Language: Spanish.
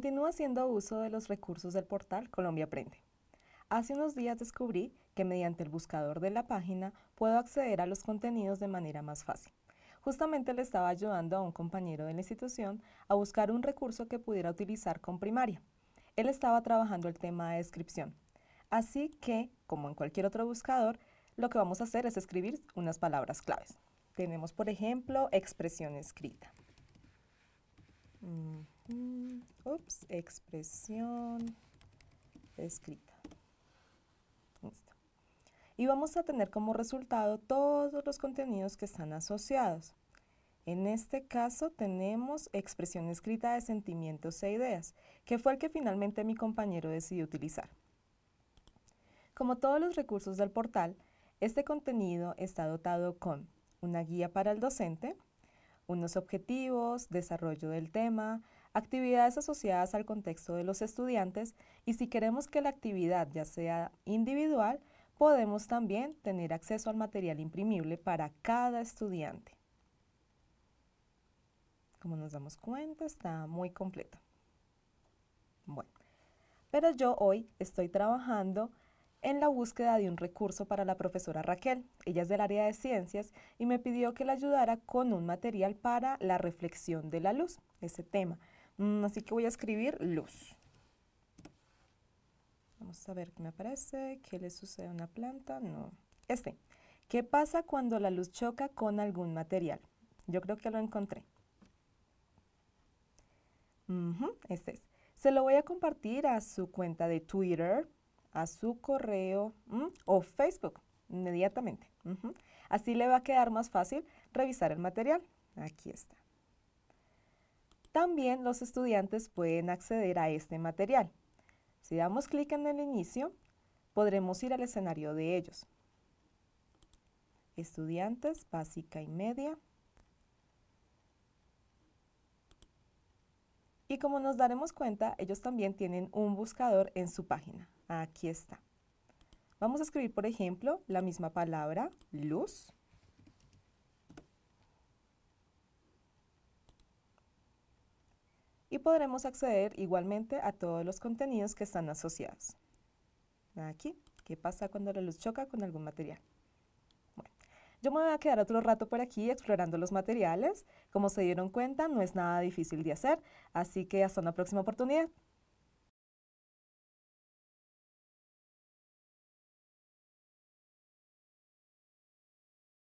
Continúo haciendo uso de los recursos del portal Colombia Aprende. Hace unos días descubrí que mediante el buscador de la página puedo acceder a los contenidos de manera más fácil. Justamente le estaba ayudando a un compañero de la institución a buscar un recurso que pudiera utilizar con primaria. Él estaba trabajando el tema de descripción. Así que, como en cualquier otro buscador, lo que vamos a hacer es escribir unas palabras claves. Tenemos, por ejemplo, expresión escrita. Mm, mm expresión escrita. Y vamos a tener como resultado todos los contenidos que están asociados. En este caso tenemos expresión escrita de sentimientos e ideas, que fue el que finalmente mi compañero decidió utilizar. Como todos los recursos del portal, este contenido está dotado con una guía para el docente, unos objetivos, desarrollo del tema, actividades asociadas al contexto de los estudiantes y si queremos que la actividad ya sea individual, podemos también tener acceso al material imprimible para cada estudiante. Como nos damos cuenta, está muy completo. Bueno, pero yo hoy estoy trabajando en la búsqueda de un recurso para la profesora Raquel. Ella es del área de ciencias y me pidió que la ayudara con un material para la reflexión de la luz, ese tema. Mm, así que voy a escribir luz. Vamos a ver qué me aparece, qué le sucede a una planta, no. Este, ¿qué pasa cuando la luz choca con algún material? Yo creo que lo encontré. este es. Se lo voy a compartir a su cuenta de Twitter a su correo o Facebook inmediatamente. Así le va a quedar más fácil revisar el material. Aquí está. También los estudiantes pueden acceder a este material. Si damos clic en el inicio, podremos ir al escenario de ellos. Estudiantes, básica y media. Y como nos daremos cuenta, ellos también tienen un buscador en su página. Aquí está. Vamos a escribir, por ejemplo, la misma palabra, luz. Y podremos acceder igualmente a todos los contenidos que están asociados. Aquí, ¿qué pasa cuando la luz choca con algún material? Bueno, yo me voy a quedar otro rato por aquí explorando los materiales. Como se dieron cuenta, no es nada difícil de hacer, así que hasta una próxima oportunidad.